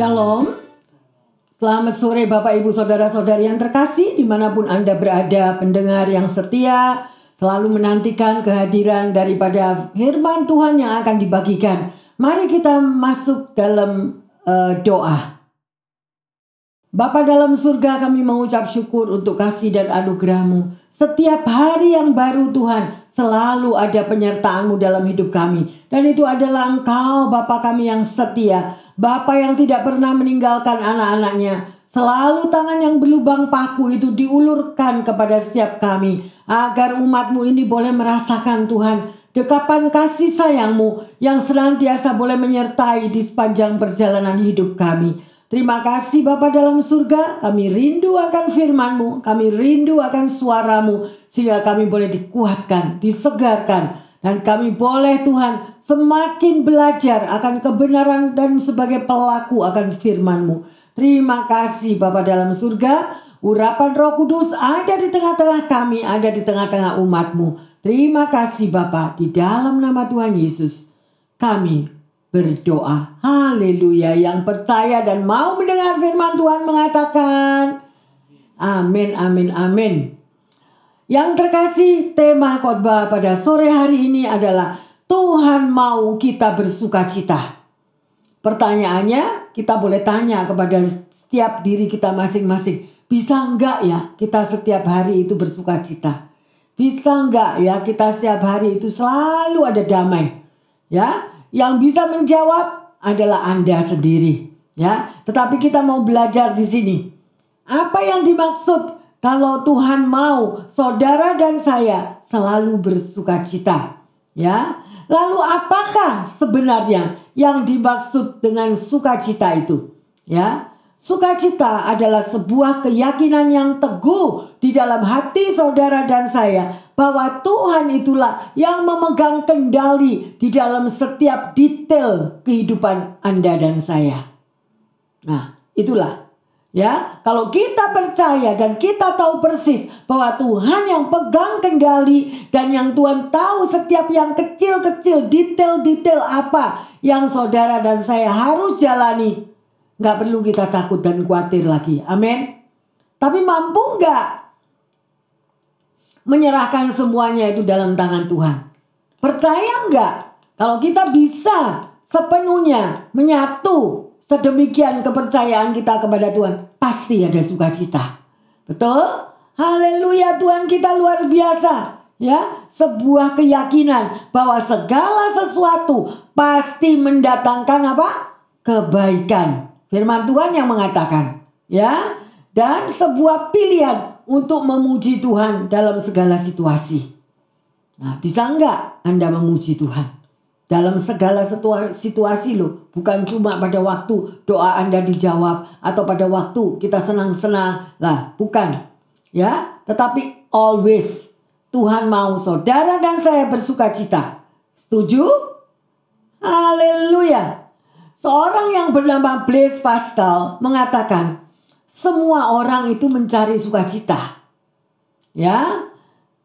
Shalom. Selamat sore Bapak Ibu Saudara-saudari yang terkasih dimanapun Anda berada pendengar yang setia selalu menantikan kehadiran daripada firman Tuhan yang akan dibagikan. Mari kita masuk dalam uh, doa. Bapa dalam surga kami mengucap syukur untuk kasih dan anugerahmu. Setiap hari yang baru Tuhan selalu ada penyertaanmu dalam hidup kami. Dan itu adalah engkau Bapa kami yang setia. Bapak yang tidak pernah meninggalkan anak-anaknya. Selalu tangan yang berlubang paku itu diulurkan kepada setiap kami. Agar umatmu ini boleh merasakan Tuhan. Dekapan kasih sayangmu yang senantiasa boleh menyertai di sepanjang perjalanan hidup kami. Terima kasih Bapa dalam surga, kami rindu akan firmanmu, kami rindu akan suaramu, sehingga kami boleh dikuatkan, disegarkan, dan kami boleh Tuhan semakin belajar akan kebenaran dan sebagai pelaku akan firman-Mu. Terima kasih Bapa dalam surga. Urapan roh kudus ada di tengah-tengah kami, ada di tengah-tengah umat-Mu. Terima kasih Bapa di dalam nama Tuhan Yesus. Kami berdoa. Haleluya. Yang percaya dan mau mendengar firman Tuhan mengatakan, amin, amin, amin. Yang terkasih, tema khotbah pada sore hari ini adalah Tuhan mau kita bersuka cita. Pertanyaannya, kita boleh tanya kepada setiap diri kita masing-masing. Bisa enggak ya kita setiap hari itu bersuka cita? Bisa enggak ya kita setiap hari itu selalu ada damai? Ya, yang bisa menjawab adalah Anda sendiri, ya. Tetapi kita mau belajar di sini. Apa yang dimaksud kalau Tuhan mau saudara dan saya selalu bersuka cita. Ya. Lalu apakah sebenarnya yang dimaksud dengan sukacita itu? Ya. Sukacita adalah sebuah keyakinan yang teguh di dalam hati saudara dan saya bahwa Tuhan itulah yang memegang kendali di dalam setiap detail kehidupan Anda dan saya. Nah, itulah Ya, kalau kita percaya dan kita tahu persis bahwa Tuhan yang pegang kendali dan yang Tuhan tahu setiap yang kecil-kecil detail-detail apa yang saudara dan saya harus jalani, nggak perlu kita takut dan khawatir lagi. Amin. Tapi mampu nggak menyerahkan semuanya itu dalam tangan Tuhan? Percaya nggak kalau kita bisa sepenuhnya menyatu Sedemikian kepercayaan kita kepada Tuhan, pasti ada sukacita. Betul? Haleluya Tuhan kita luar biasa. Ya, sebuah keyakinan bahwa segala sesuatu pasti mendatangkan apa? kebaikan. Firman Tuhan yang mengatakan, ya. Dan sebuah pilihan untuk memuji Tuhan dalam segala situasi. Nah, bisa enggak Anda memuji Tuhan? dalam segala situasi loh. Bukan cuma pada waktu doa Anda dijawab atau pada waktu kita senang-senang. Lah, bukan. Ya, tetapi always Tuhan mau saudara dan saya bersuka cita. Setuju? Haleluya. Seorang yang bernama Blaise Pascal mengatakan, semua orang itu mencari sukacita. Ya,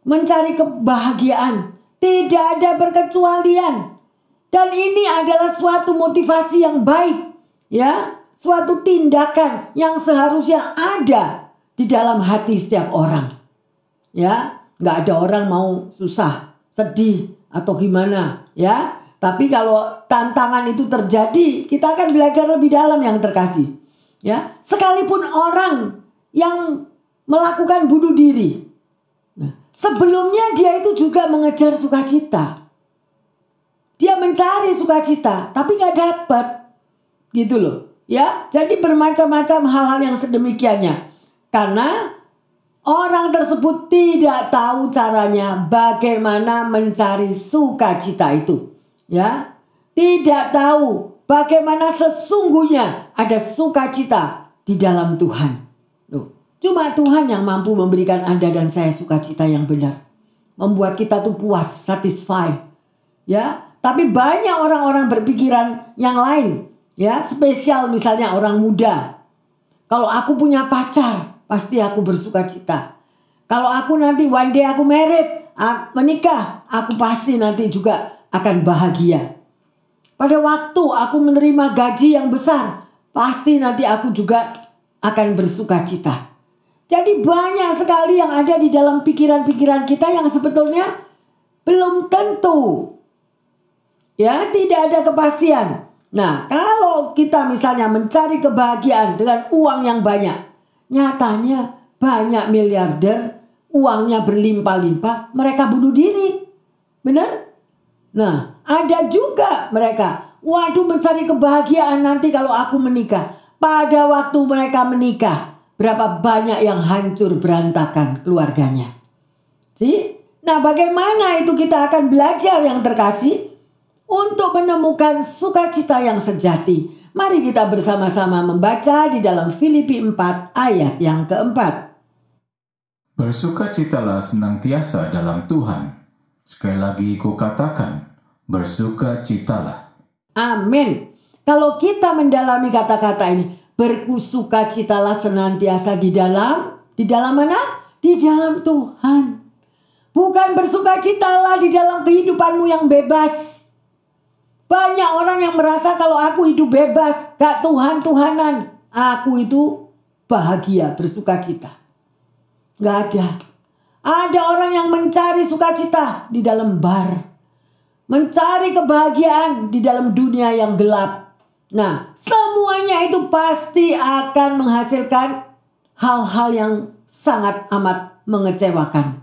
mencari kebahagiaan. Tidak ada perkecualian dan ini adalah suatu motivasi yang baik, ya, suatu tindakan yang seharusnya ada di dalam hati setiap orang. Ya, nggak ada orang mau susah, sedih atau gimana, ya. Tapi kalau tantangan itu terjadi, kita akan belajar lebih dalam yang terkasih. Ya, sekalipun orang yang melakukan bunuh diri, nah, sebelumnya dia itu juga mengejar sukacita. Dia mencari sukacita, tapi nggak dapat. Gitu loh. Ya, jadi bermacam-macam hal-hal yang sedemikiannya. Karena orang tersebut tidak tahu caranya bagaimana mencari sukacita itu. Ya, tidak tahu bagaimana sesungguhnya ada sukacita di dalam Tuhan. Loh, cuma Tuhan yang mampu memberikan Anda dan saya sukacita yang benar. Membuat kita tuh puas, satisfied Ya, tapi banyak orang-orang berpikiran yang lain, ya, spesial misalnya orang muda. Kalau aku punya pacar, pasti aku bersuka cita. Kalau aku nanti one day aku married, menikah, aku pasti nanti juga akan bahagia. Pada waktu aku menerima gaji yang besar, pasti nanti aku juga akan bersuka cita. Jadi banyak sekali yang ada di dalam pikiran-pikiran kita yang sebetulnya belum tentu Ya, tidak ada kepastian. Nah, kalau kita misalnya mencari kebahagiaan dengan uang yang banyak, nyatanya banyak miliarder uangnya berlimpah-limpah, mereka bunuh diri. Benar? Nah, ada juga mereka, waduh mencari kebahagiaan nanti kalau aku menikah. Pada waktu mereka menikah, berapa banyak yang hancur berantakan keluarganya. Sih? Nah, bagaimana itu kita akan belajar yang terkasih? Untuk menemukan sukacita yang sejati, mari kita bersama-sama membaca di dalam Filipi 4 ayat yang keempat. Bersukacitalah senantiasa dalam Tuhan. Sekali lagi ku katakan, bersukacitalah. Amin. Kalau kita mendalami kata-kata ini, berkusukacitalah senantiasa di dalam di dalam mana? Di dalam Tuhan. Bukan bersukacitalah di dalam kehidupanmu yang bebas banyak orang yang merasa kalau aku hidup bebas, gak Tuhan-Tuhanan. Aku itu bahagia, bersuka cita. Gak ada. Ada orang yang mencari sukacita di dalam bar. Mencari kebahagiaan di dalam dunia yang gelap. Nah, semuanya itu pasti akan menghasilkan hal-hal yang sangat amat mengecewakan.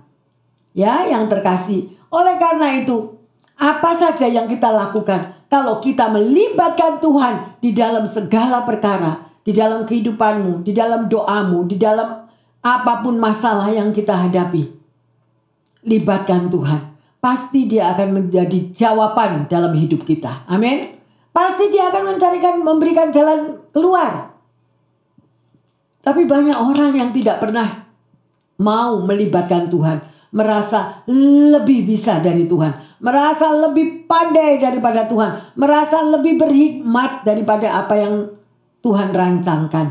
Ya, yang terkasih. Oleh karena itu, apa saja yang kita lakukan kalau kita melibatkan Tuhan di dalam segala perkara, di dalam kehidupanmu, di dalam doamu, di dalam apapun masalah yang kita hadapi. Libatkan Tuhan. Pasti dia akan menjadi jawaban dalam hidup kita. Amin. Pasti dia akan mencarikan memberikan jalan keluar. Tapi banyak orang yang tidak pernah mau melibatkan Tuhan merasa lebih bisa dari Tuhan, merasa lebih pandai daripada Tuhan, merasa lebih berhikmat daripada apa yang Tuhan rancangkan.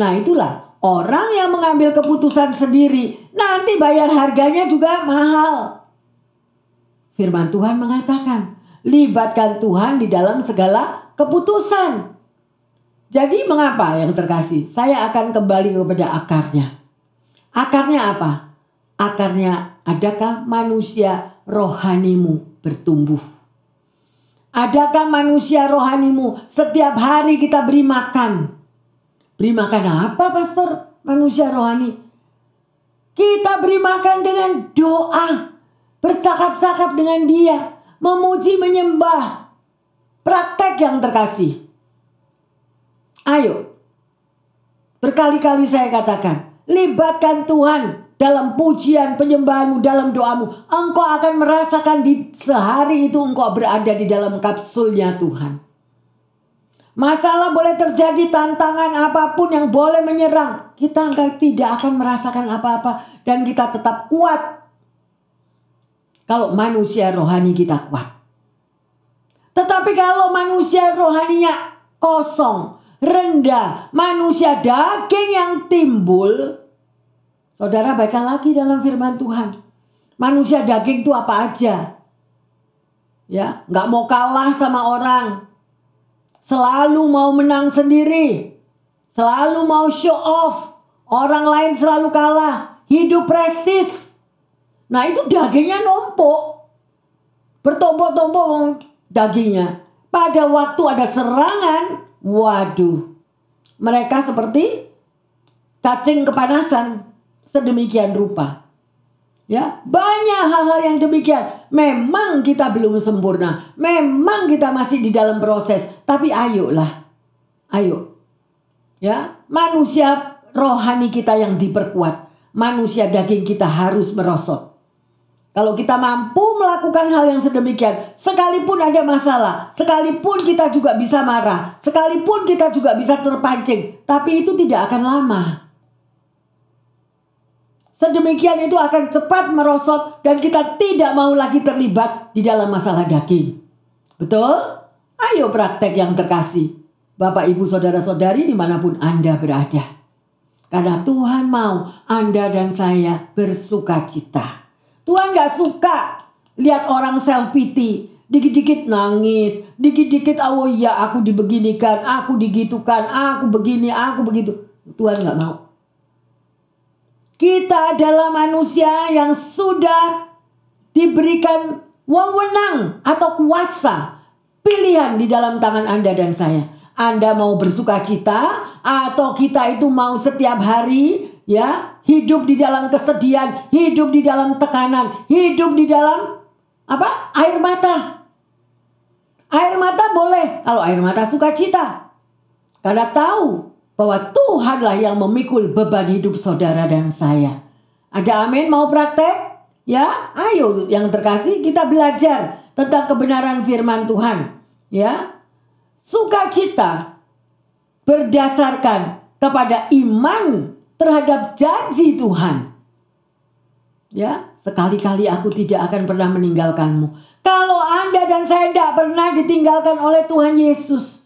Nah, itulah orang yang mengambil keputusan sendiri, nanti bayar harganya juga mahal. Firman Tuhan mengatakan, libatkan Tuhan di dalam segala keputusan. Jadi mengapa yang terkasih? Saya akan kembali kepada akarnya. Akarnya apa? Akarnya, adakah manusia rohanimu bertumbuh? Adakah manusia rohanimu setiap hari kita beri makan? Beri makan apa, Pastor? Manusia rohani. Kita beri makan dengan doa, bercakap-cakap dengan Dia, memuji, menyembah. Praktek yang terkasih. Ayo, berkali-kali saya katakan, libatkan Tuhan dalam pujian penyembahanmu, dalam doamu. Engkau akan merasakan di sehari itu engkau berada di dalam kapsulnya Tuhan. Masalah boleh terjadi, tantangan apapun yang boleh menyerang. Kita tidak akan merasakan apa-apa dan kita tetap kuat. Kalau manusia rohani kita kuat. Tetapi kalau manusia rohaninya kosong, rendah, manusia daging yang timbul, Saudara baca lagi dalam firman Tuhan. Manusia daging itu apa aja. Ya, nggak mau kalah sama orang. Selalu mau menang sendiri. Selalu mau show off. Orang lain selalu kalah. Hidup prestis. Nah itu dagingnya numpuk. Bertumpuk-tumpuk dagingnya. Pada waktu ada serangan, waduh. Mereka seperti cacing kepanasan sedemikian rupa. Ya, banyak hal-hal yang demikian. Memang kita belum sempurna, memang kita masih di dalam proses, tapi ayolah. Ayo. Ya, manusia rohani kita yang diperkuat, manusia daging kita harus merosot. Kalau kita mampu melakukan hal yang sedemikian, sekalipun ada masalah, sekalipun kita juga bisa marah, sekalipun kita juga bisa terpancing, tapi itu tidak akan lama. Sedemikian itu akan cepat merosot dan kita tidak mau lagi terlibat di dalam masalah daging. Betul? Ayo praktek yang terkasih. Bapak, ibu, saudara-saudari dimanapun Anda berada. Karena Tuhan mau Anda dan saya bersuka cita. Tuhan gak suka lihat orang self pity. Dikit-dikit nangis, dikit-dikit oh ya aku dibeginikan, aku digitukan, aku begini, aku begitu. Tuhan gak mau. Kita adalah manusia yang sudah diberikan wewenang atau kuasa pilihan di dalam tangan Anda dan saya. Anda mau bersuka cita atau kita itu mau setiap hari ya hidup di dalam kesedihan, hidup di dalam tekanan, hidup di dalam apa? air mata. Air mata boleh kalau air mata sukacita. Karena tahu bahwa Tuhanlah yang memikul beban hidup saudara dan saya. Ada amin mau praktek? Ya, ayo yang terkasih kita belajar tentang kebenaran firman Tuhan. Ya, sukacita berdasarkan kepada iman terhadap janji Tuhan. Ya, sekali-kali aku tidak akan pernah meninggalkanmu. Kalau Anda dan saya tidak pernah ditinggalkan oleh Tuhan Yesus,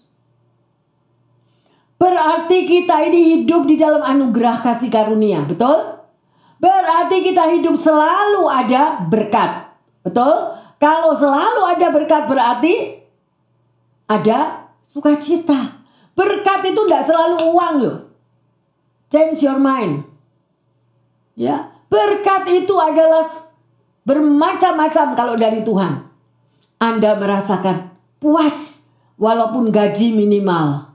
Berarti kita ini hidup di dalam anugerah kasih karunia, betul? Berarti kita hidup selalu ada berkat, betul? Kalau selalu ada berkat berarti ada sukacita. Berkat itu tidak selalu uang loh. Change your mind. Ya, berkat itu adalah bermacam-macam kalau dari Tuhan. Anda merasakan puas walaupun gaji minimal.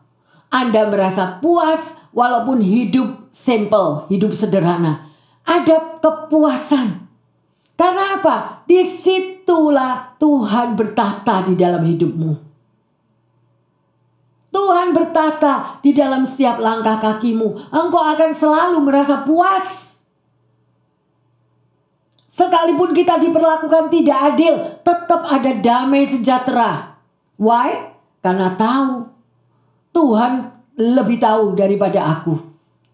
Anda merasa puas walaupun hidup simple, hidup sederhana. Ada kepuasan. Karena apa? Disitulah Tuhan bertata di dalam hidupmu. Tuhan bertata di dalam setiap langkah kakimu. Engkau akan selalu merasa puas. Sekalipun kita diperlakukan tidak adil, tetap ada damai sejahtera. Why? Karena tahu Tuhan lebih tahu daripada aku.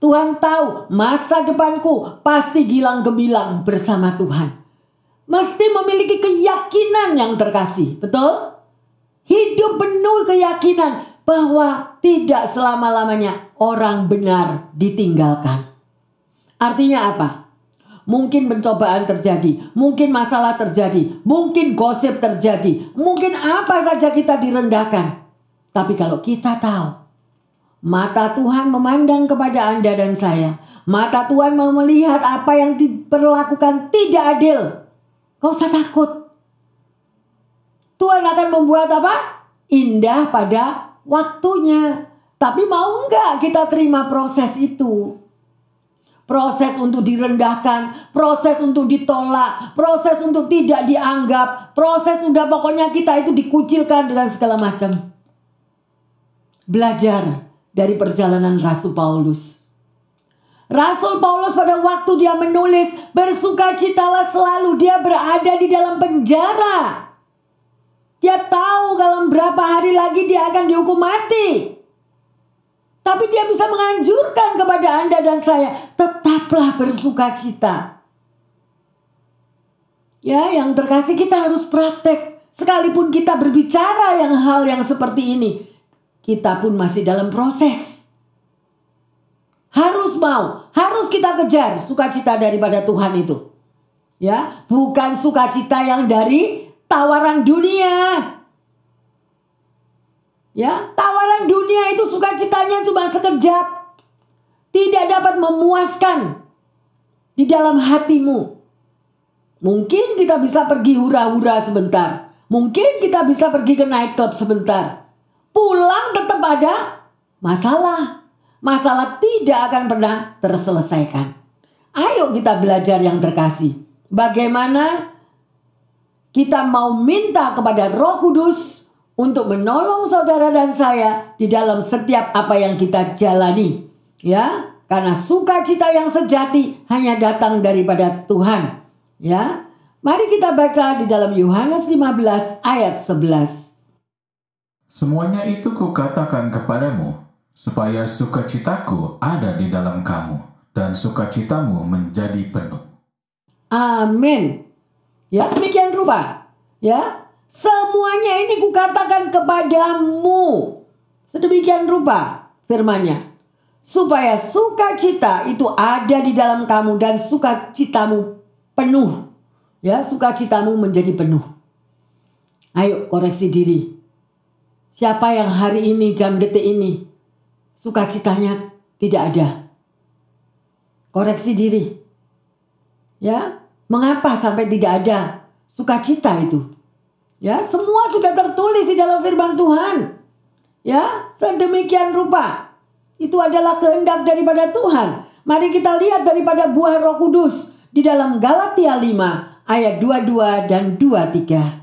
Tuhan tahu masa depanku pasti gilang gemilang bersama Tuhan. Mesti memiliki keyakinan yang terkasih, betul? Hidup penuh keyakinan bahwa tidak selama-lamanya orang benar ditinggalkan. Artinya apa? Mungkin pencobaan terjadi, mungkin masalah terjadi, mungkin gosip terjadi, mungkin apa saja kita direndahkan. Tapi kalau kita tahu, mata Tuhan memandang kepada Anda dan saya. Mata Tuhan mau melihat apa yang diperlakukan tidak adil. Kau usah takut. Tuhan akan membuat apa? Indah pada waktunya. Tapi mau enggak kita terima proses itu? Proses untuk direndahkan, proses untuk ditolak, proses untuk tidak dianggap, proses udah pokoknya kita itu dikucilkan dengan segala macam belajar dari perjalanan Rasul Paulus. Rasul Paulus pada waktu dia menulis bersukacitalah selalu dia berada di dalam penjara. Dia tahu dalam berapa hari lagi dia akan dihukum mati. Tapi dia bisa menganjurkan kepada Anda dan saya, tetaplah bersukacita. Ya, yang terkasih kita harus praktek. Sekalipun kita berbicara yang hal yang seperti ini, kita pun masih dalam proses. Harus mau, harus kita kejar sukacita daripada Tuhan itu. Ya, bukan sukacita yang dari tawaran dunia. Ya, tawaran dunia itu sukacitanya cuma sekejap. Tidak dapat memuaskan di dalam hatimu. Mungkin kita bisa pergi hura-hura sebentar. Mungkin kita bisa pergi ke nightclub sebentar pulang tetap ada masalah. Masalah tidak akan pernah terselesaikan. Ayo kita belajar yang terkasih. Bagaimana kita mau minta kepada Roh Kudus untuk menolong saudara dan saya di dalam setiap apa yang kita jalani, ya. Karena sukacita yang sejati hanya datang daripada Tuhan, ya. Mari kita baca di dalam Yohanes 15 ayat 11. Semuanya itu kukatakan kepadamu, supaya sukacitaku ada di dalam kamu, dan sukacitamu menjadi penuh. Amin. Ya, demikian rupa. Ya, semuanya ini kukatakan kepadamu. Sedemikian rupa firmanya Supaya sukacita itu ada di dalam kamu dan sukacitamu penuh. Ya, sukacitamu menjadi penuh. Ayo koreksi diri Siapa yang hari ini jam detik ini sukacitanya tidak ada? Koreksi diri. Ya, mengapa sampai tidak ada sukacita itu? Ya, semua sudah tertulis di dalam firman Tuhan. Ya, sedemikian rupa. Itu adalah kehendak daripada Tuhan. Mari kita lihat daripada buah Roh Kudus di dalam Galatia 5 ayat 22 dan 23.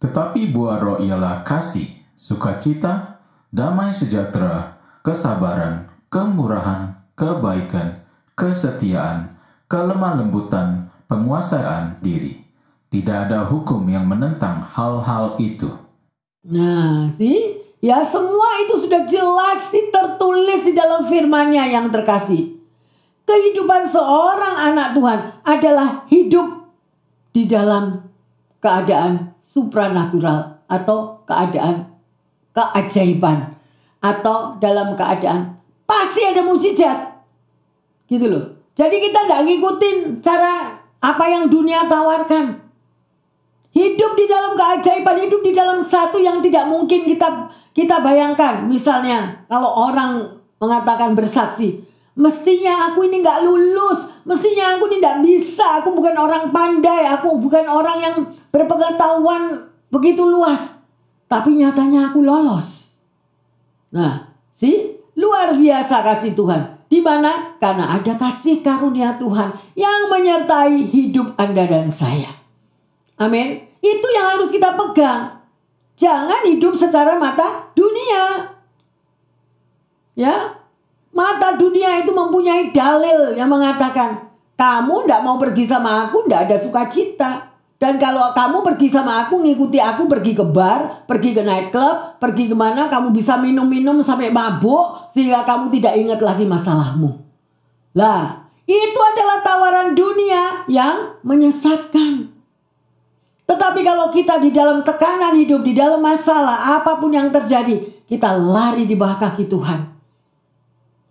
Tetapi buah roh ialah kasih, sukacita, damai sejahtera, kesabaran, kemurahan, kebaikan, kesetiaan, kelemah lembutan, penguasaan diri. Tidak ada hukum yang menentang hal-hal itu. Nah, sih, ya semua itu sudah jelas tertulis di dalam firman-Nya yang terkasih. Kehidupan seorang anak Tuhan adalah hidup di dalam keadaan supranatural atau keadaan keajaiban atau dalam keadaan pasti ada mujizat. Gitu loh. Jadi kita nggak ngikutin cara apa yang dunia tawarkan. Hidup di dalam keajaiban, hidup di dalam satu yang tidak mungkin kita kita bayangkan. Misalnya kalau orang mengatakan bersaksi, Mestinya aku ini nggak lulus, mestinya aku ini nggak bisa, aku bukan orang pandai, aku bukan orang yang berpengetahuan begitu luas. Tapi nyatanya aku lolos. Nah, sih luar biasa kasih Tuhan. Di mana? Karena ada kasih karunia Tuhan yang menyertai hidup Anda dan saya. Amin. Itu yang harus kita pegang. Jangan hidup secara mata dunia. Ya, Mata dunia itu mempunyai dalil yang mengatakan, kamu tidak mau pergi sama aku, tidak ada sukacita. Dan kalau kamu pergi sama aku, ngikuti aku pergi ke bar, pergi ke nightclub, pergi kemana, kamu bisa minum-minum sampai mabuk, sehingga kamu tidak ingat lagi masalahmu. Lah, itu adalah tawaran dunia yang menyesatkan. Tetapi kalau kita di dalam tekanan hidup, di dalam masalah, apapun yang terjadi, kita lari di bawah kaki Tuhan.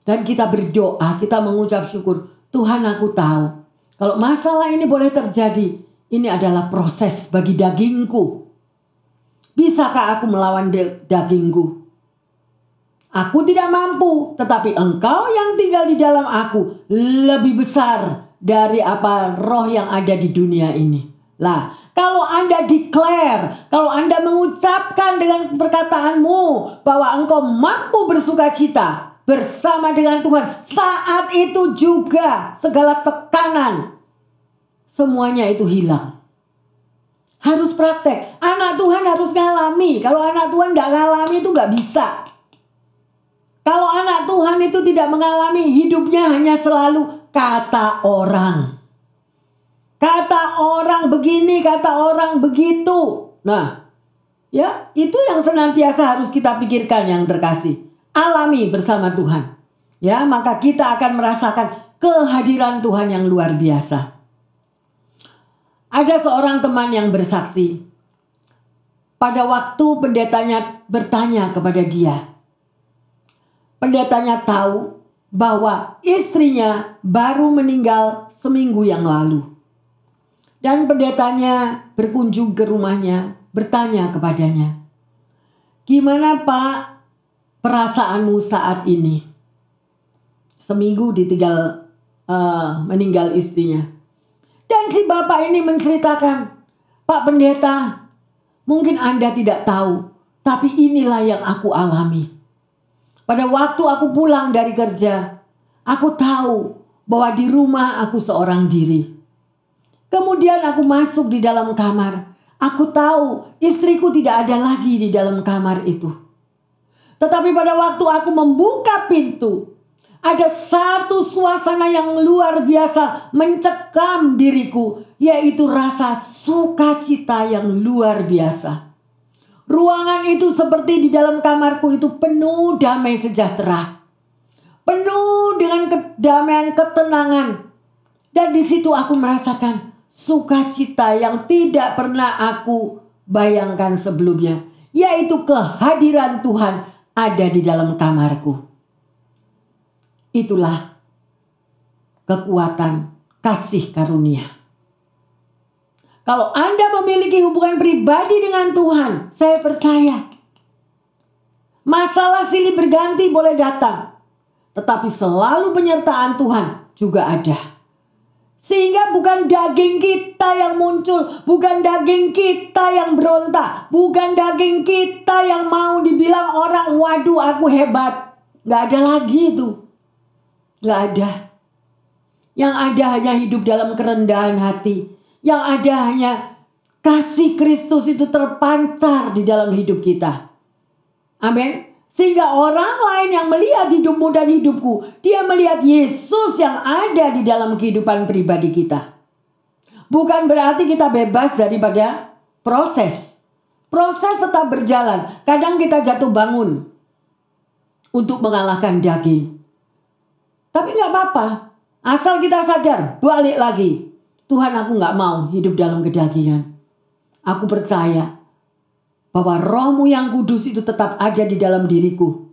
Dan kita berdoa, kita mengucap syukur. Tuhan aku tahu, kalau masalah ini boleh terjadi, ini adalah proses bagi dagingku. Bisakah aku melawan dagingku? Aku tidak mampu, tetapi engkau yang tinggal di dalam aku lebih besar dari apa roh yang ada di dunia ini. Lah, kalau Anda declare, kalau Anda mengucapkan dengan perkataanmu bahwa engkau mampu bersuka cita, bersama dengan Tuhan. Saat itu juga segala tekanan semuanya itu hilang. Harus praktek. Anak Tuhan harus ngalami. Kalau anak Tuhan tidak ngalami itu nggak bisa. Kalau anak Tuhan itu tidak mengalami hidupnya hanya selalu kata orang. Kata orang begini, kata orang begitu. Nah, ya itu yang senantiasa harus kita pikirkan yang terkasih alami bersama Tuhan. Ya, maka kita akan merasakan kehadiran Tuhan yang luar biasa. Ada seorang teman yang bersaksi. Pada waktu pendetanya bertanya kepada dia, pendetanya tahu bahwa istrinya baru meninggal seminggu yang lalu. Dan pendetanya berkunjung ke rumahnya, bertanya kepadanya, "Gimana, Pak? perasaanmu saat ini? Seminggu ditinggal uh, meninggal istrinya. Dan si bapak ini menceritakan, Pak Pendeta, mungkin Anda tidak tahu, tapi inilah yang aku alami. Pada waktu aku pulang dari kerja, aku tahu bahwa di rumah aku seorang diri. Kemudian aku masuk di dalam kamar. Aku tahu istriku tidak ada lagi di dalam kamar itu. Tetapi pada waktu aku membuka pintu, ada satu suasana yang luar biasa mencekam diriku, yaitu rasa sukacita yang luar biasa. Ruangan itu seperti di dalam kamarku itu penuh damai sejahtera. Penuh dengan kedamaian ketenangan. Dan di situ aku merasakan sukacita yang tidak pernah aku bayangkan sebelumnya. Yaitu kehadiran Tuhan ada di dalam kamarku. Itulah kekuatan kasih karunia. Kalau Anda memiliki hubungan pribadi dengan Tuhan, saya percaya masalah silih berganti boleh datang, tetapi selalu penyertaan Tuhan juga ada. Sehingga bukan daging kita yang muncul, bukan daging kita yang berontak, bukan daging kita yang mau dibilang orang, waduh aku hebat. Gak ada lagi itu. Gak ada. Yang ada hanya hidup dalam kerendahan hati. Yang ada hanya kasih Kristus itu terpancar di dalam hidup kita. Amin. Sehingga orang lain yang melihat hidupmu dan hidupku, dia melihat Yesus yang ada di dalam kehidupan pribadi kita. Bukan berarti kita bebas daripada proses. Proses tetap berjalan. Kadang kita jatuh bangun untuk mengalahkan daging. Tapi nggak apa-apa. Asal kita sadar, balik lagi. Tuhan aku nggak mau hidup dalam kedagingan. Aku percaya bahwa rohmu yang kudus itu tetap ada di dalam diriku.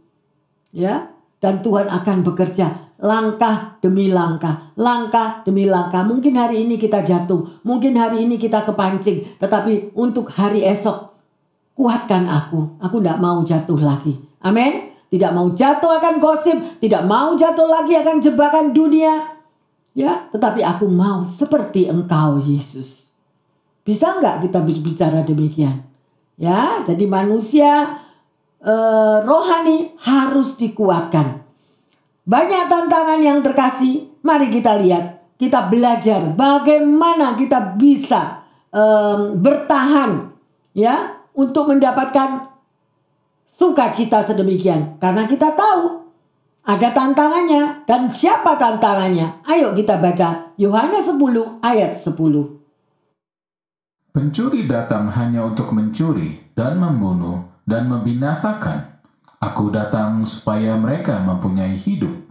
Ya, dan Tuhan akan bekerja langkah demi langkah, langkah demi langkah. Mungkin hari ini kita jatuh, mungkin hari ini kita kepancing, tetapi untuk hari esok kuatkan aku. Aku tidak mau jatuh lagi. Amin. Tidak mau jatuh akan gosip, tidak mau jatuh lagi akan jebakan dunia. Ya, tetapi aku mau seperti engkau Yesus. Bisa nggak kita berbicara demikian? Ya, jadi manusia eh, rohani harus dikuatkan. Banyak tantangan yang terkasih. Mari kita lihat, kita belajar bagaimana kita bisa eh, bertahan ya untuk mendapatkan sukacita sedemikian karena kita tahu ada tantangannya dan siapa tantangannya. Ayo kita baca Yohanes 10 ayat 10. Pencuri datang hanya untuk mencuri dan membunuh dan membinasakan. Aku datang supaya mereka mempunyai hidup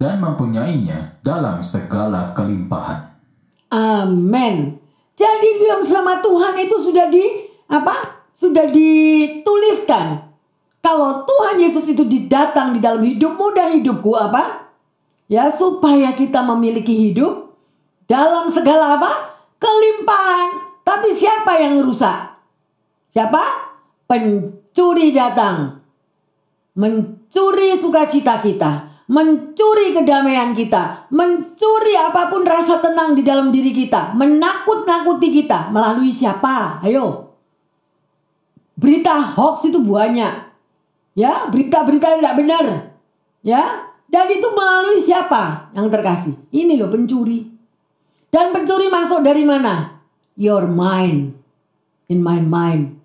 dan mempunyainya dalam segala kelimpahan. Amin. Jadi yang sama Tuhan itu sudah di apa? Sudah dituliskan. Kalau Tuhan Yesus itu didatang di dalam hidupmu dan hidupku apa? Ya supaya kita memiliki hidup dalam segala apa? Kelimpahan. Tapi siapa yang rusak? Siapa? Pencuri datang. Mencuri sukacita kita. Mencuri kedamaian kita. Mencuri apapun rasa tenang di dalam diri kita. Menakut-nakuti kita. Melalui siapa? Ayo. Berita hoax itu banyak. Ya, berita-berita tidak benar. Ya, dan itu melalui siapa yang terkasih? Ini loh pencuri. Dan pencuri masuk dari mana? your mind, in my mind.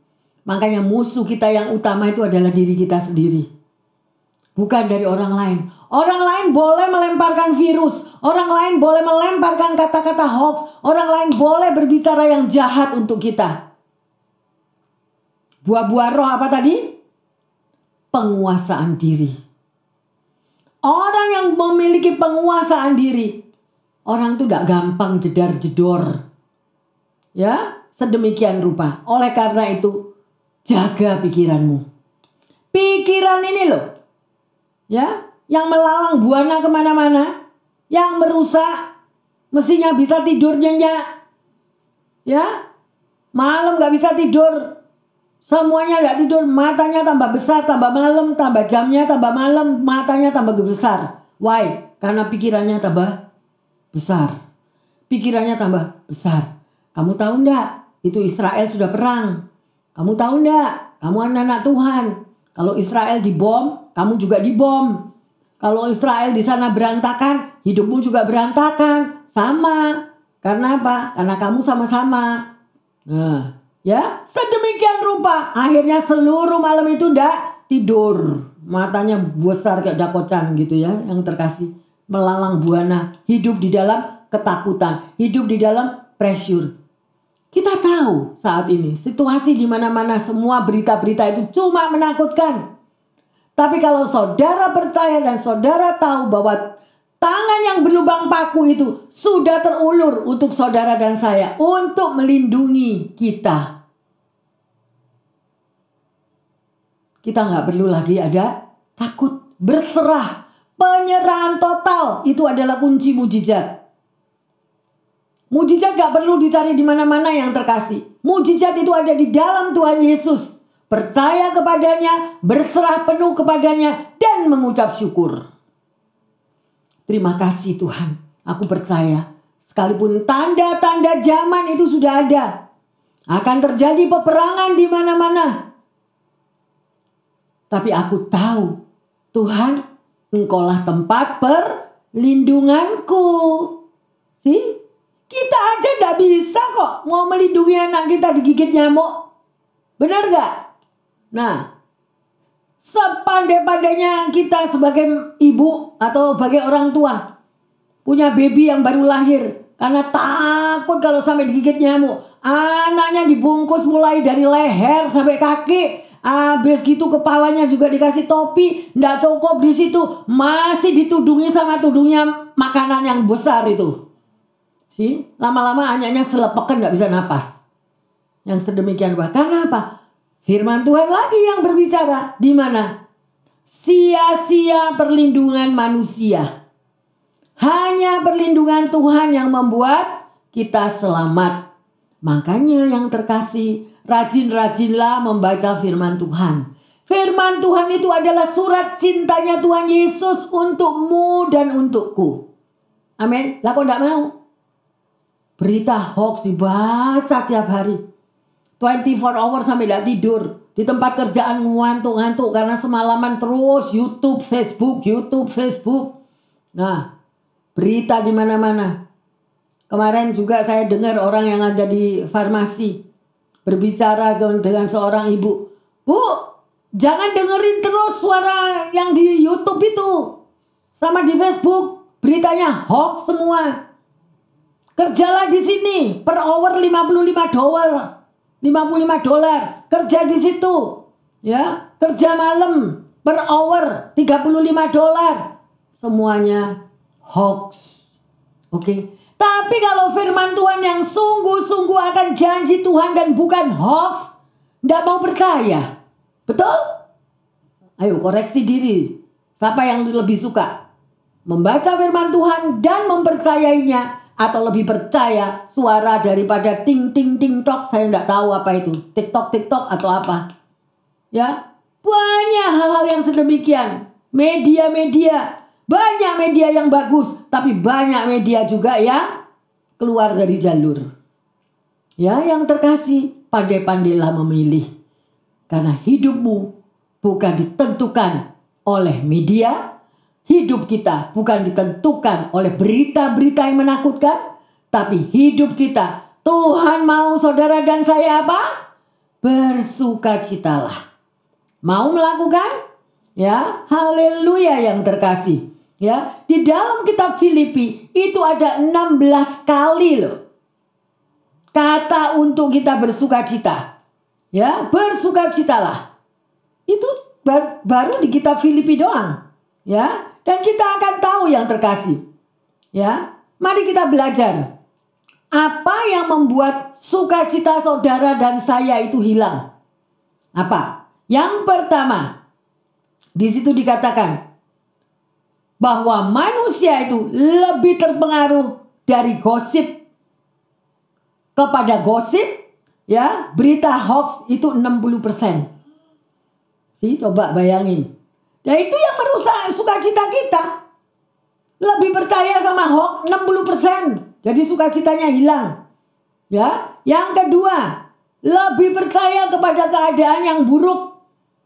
Makanya musuh kita yang utama itu adalah diri kita sendiri. Bukan dari orang lain. Orang lain boleh melemparkan virus. Orang lain boleh melemparkan kata-kata hoax. Orang lain boleh berbicara yang jahat untuk kita. Buah-buah roh apa tadi? Penguasaan diri. Orang yang memiliki penguasaan diri. Orang itu tidak gampang jedar-jedor. Ya, sedemikian rupa. Oleh karena itu, jaga pikiranmu. Pikiran ini loh, ya, yang melalang buana kemana-mana, yang merusak, mesinnya bisa tidur nyenyak, ya, malam nggak bisa tidur, semuanya nggak tidur, matanya tambah besar, tambah malam, tambah jamnya, tambah malam, matanya tambah besar. Why? Karena pikirannya tambah besar. Pikirannya tambah besar. Kamu tahu enggak? Itu Israel sudah perang. Kamu tahu enggak? Kamu anak-anak Tuhan. Kalau Israel dibom, kamu juga dibom. Kalau Israel di sana berantakan, hidupmu juga berantakan. Sama. Karena apa? Karena kamu sama-sama. Nah, ya, sedemikian rupa akhirnya seluruh malam itu enggak tidur. Matanya besar kayak dakocan gitu ya, yang terkasih melalang buana, hidup di dalam ketakutan, hidup di dalam pressure, kita tahu saat ini situasi di mana-mana semua berita-berita itu cuma menakutkan. Tapi kalau saudara percaya dan saudara tahu bahwa tangan yang berlubang paku itu sudah terulur untuk saudara dan saya untuk melindungi kita. Kita nggak perlu lagi ada takut, berserah, penyerahan total itu adalah kunci mujizat. Mujizat gak perlu dicari di mana-mana yang terkasih. Mujizat itu ada di dalam Tuhan Yesus. Percaya kepadanya, berserah penuh kepadanya, dan mengucap syukur. Terima kasih Tuhan, aku percaya. Sekalipun tanda-tanda zaman itu sudah ada, akan terjadi peperangan di mana-mana. Tapi aku tahu, Tuhan, engkaulah tempat perlindunganku. sih? Kita aja gak bisa kok mau melindungi anak kita digigit nyamuk. Benar nggak? Nah, sepandai-pandainya kita sebagai ibu atau sebagai orang tua punya baby yang baru lahir karena takut kalau sampai digigit nyamuk. Anaknya dibungkus mulai dari leher sampai kaki. Habis gitu kepalanya juga dikasih topi, ndak cukup di situ, masih ditudungi sama tudungnya makanan yang besar itu. Si, lama-lama anaknya selepekan nggak bisa napas. Yang sedemikian rupa. Karena apa? Firman Tuhan lagi yang berbicara. Di mana? Sia-sia perlindungan manusia. Hanya perlindungan Tuhan yang membuat kita selamat. Makanya yang terkasih, rajin-rajinlah membaca firman Tuhan. Firman Tuhan itu adalah surat cintanya Tuhan Yesus untukmu dan untukku. Amin. Lah kok enggak mau? Berita hoax dibaca tiap hari. 24 hour sampai tidak tidur. Di tempat kerjaan ngantuk-ngantuk karena semalaman terus YouTube, Facebook, YouTube, Facebook. Nah, berita di mana-mana. Kemarin juga saya dengar orang yang ada di farmasi berbicara dengan seorang ibu. Bu, jangan dengerin terus suara yang di YouTube itu sama di Facebook. Beritanya hoax semua. Kerjalah di sini per hour 55 dolar. 55 dolar. Kerja di situ. Ya, kerja malam per hour 35 dolar. Semuanya hoax. Oke. Okay? Tapi kalau firman Tuhan yang sungguh-sungguh akan janji Tuhan dan bukan hoax, tidak mau percaya. Betul? Ayo koreksi diri. Siapa yang lebih suka? Membaca firman Tuhan dan mempercayainya atau lebih percaya suara daripada ting ting ting tok saya nggak tahu apa itu tiktok tiktok atau apa ya banyak hal-hal yang sedemikian media-media banyak media yang bagus tapi banyak media juga ya keluar dari jalur ya yang terkasih pandai-pandailah memilih karena hidupmu bukan ditentukan oleh media Hidup kita bukan ditentukan oleh berita-berita yang menakutkan, tapi hidup kita Tuhan mau saudara dan saya apa? Bersukacitalah. Mau melakukan? Ya, haleluya yang terkasih. Ya, di dalam kitab Filipi itu ada 16 kali loh. Kata untuk kita bersukacita. Ya, bersukacitalah. Itu baru di kitab Filipi doang. Ya, dan kita akan tahu yang terkasih. Ya, mari kita belajar apa yang membuat sukacita saudara dan saya itu hilang. Apa? Yang pertama, di situ dikatakan bahwa manusia itu lebih terpengaruh dari gosip kepada gosip ya berita hoax itu 60%. Si coba bayangin. Nah itu yang merusak sukacita kita. Lebih percaya sama hoax 60%. Jadi sukacitanya hilang. Ya, yang kedua, lebih percaya kepada keadaan yang buruk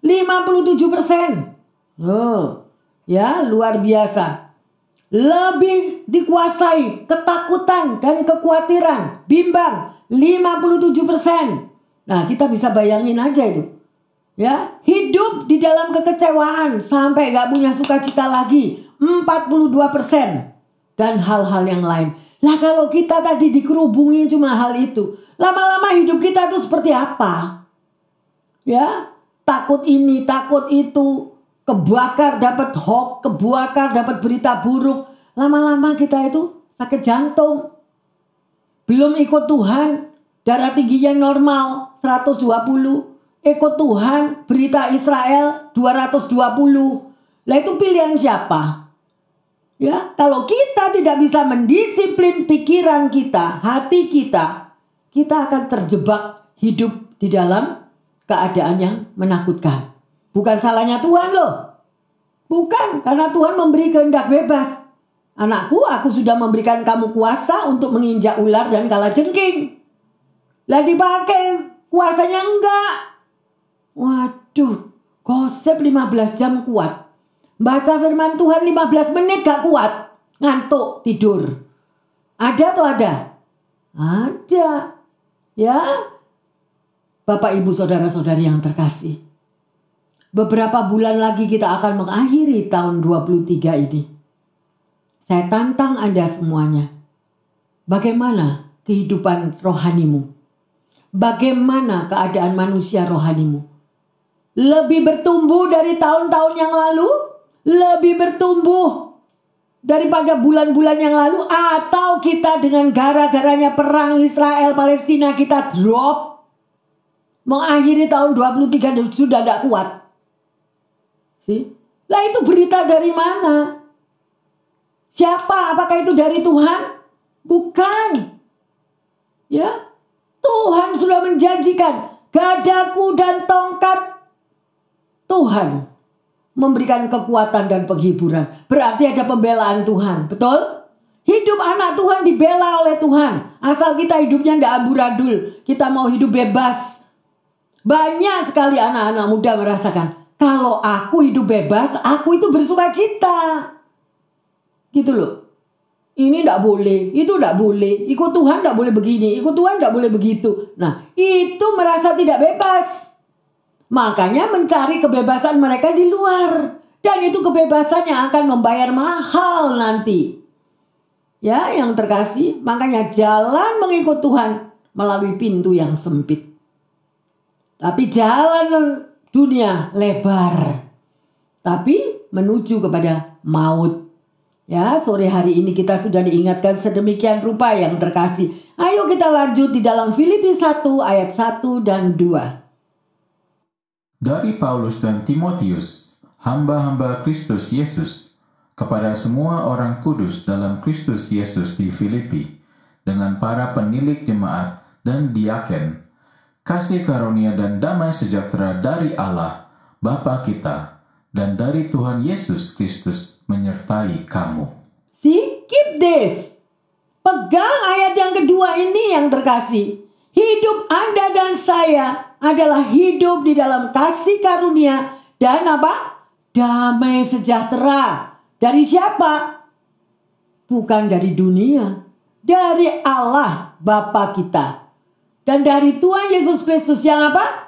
57%. Oh, ya, luar biasa. Lebih dikuasai ketakutan dan kekhawatiran, bimbang 57%. Nah, kita bisa bayangin aja itu. Ya, hidup di dalam kekecewaan sampai gak punya sukacita lagi. 42 persen. Dan hal-hal yang lain. Lah kalau kita tadi dikerubungi cuma hal itu. Lama-lama hidup kita tuh seperti apa? Ya, takut ini, takut itu. Kebakar dapat hoax, kebakar dapat berita buruk. Lama-lama kita itu sakit jantung. Belum ikut Tuhan, darah tingginya normal 120 Eko Tuhan, berita Israel 220. Lah itu pilihan siapa? Ya, kalau kita tidak bisa mendisiplin pikiran kita, hati kita, kita akan terjebak hidup di dalam keadaan yang menakutkan. Bukan salahnya Tuhan loh. Bukan, karena Tuhan memberi kehendak bebas. Anakku, aku sudah memberikan kamu kuasa untuk menginjak ular dan kala jengking. Lah dipakai, kuasanya enggak. Waduh, gosip 15 jam kuat. Baca firman Tuhan 15 menit gak kuat. Ngantuk, tidur. Ada atau ada? Ada. Ya. Bapak, Ibu, Saudara-saudari yang terkasih. Beberapa bulan lagi kita akan mengakhiri tahun 23 ini. Saya tantang Anda semuanya. Bagaimana kehidupan rohanimu? Bagaimana keadaan manusia rohanimu? lebih bertumbuh dari tahun-tahun yang lalu, lebih bertumbuh daripada bulan-bulan yang lalu, atau kita dengan gara-garanya perang Israel Palestina kita drop mengakhiri tahun 23 sudah tidak kuat. Si? Lah itu berita dari mana? Siapa? Apakah itu dari Tuhan? Bukan. Ya. Tuhan sudah menjanjikan gadaku dan tongkat Tuhan memberikan kekuatan dan penghiburan. Berarti ada pembelaan Tuhan, betul? Hidup anak Tuhan dibela oleh Tuhan. Asal kita hidupnya tidak amburadul, kita mau hidup bebas. Banyak sekali anak-anak muda merasakan, kalau aku hidup bebas, aku itu bersuka cita. Gitu loh. Ini tidak boleh, itu tidak boleh, ikut Tuhan tidak boleh begini, ikut Tuhan tidak boleh begitu. Nah, itu merasa tidak bebas. Makanya mencari kebebasan mereka di luar. Dan itu kebebasan yang akan membayar mahal nanti. Ya, yang terkasih, makanya jalan mengikut Tuhan melalui pintu yang sempit. Tapi jalan dunia lebar. Tapi menuju kepada maut. Ya, sore hari ini kita sudah diingatkan sedemikian rupa yang terkasih. Ayo kita lanjut di dalam Filipi 1 ayat 1 dan 2. Dari Paulus dan Timotius, hamba-hamba Kristus Yesus, kepada semua orang kudus dalam Kristus Yesus di Filipi, dengan para penilik jemaat dan diaken, kasih karunia dan damai sejahtera dari Allah, Bapa kita, dan dari Tuhan Yesus Kristus menyertai kamu. See, keep this. Pegang ayat yang kedua ini yang terkasih. Hidup Anda dan saya adalah hidup di dalam kasih karunia dan apa? Damai sejahtera. Dari siapa? Bukan dari dunia. Dari Allah Bapa kita. Dan dari Tuhan Yesus Kristus yang apa?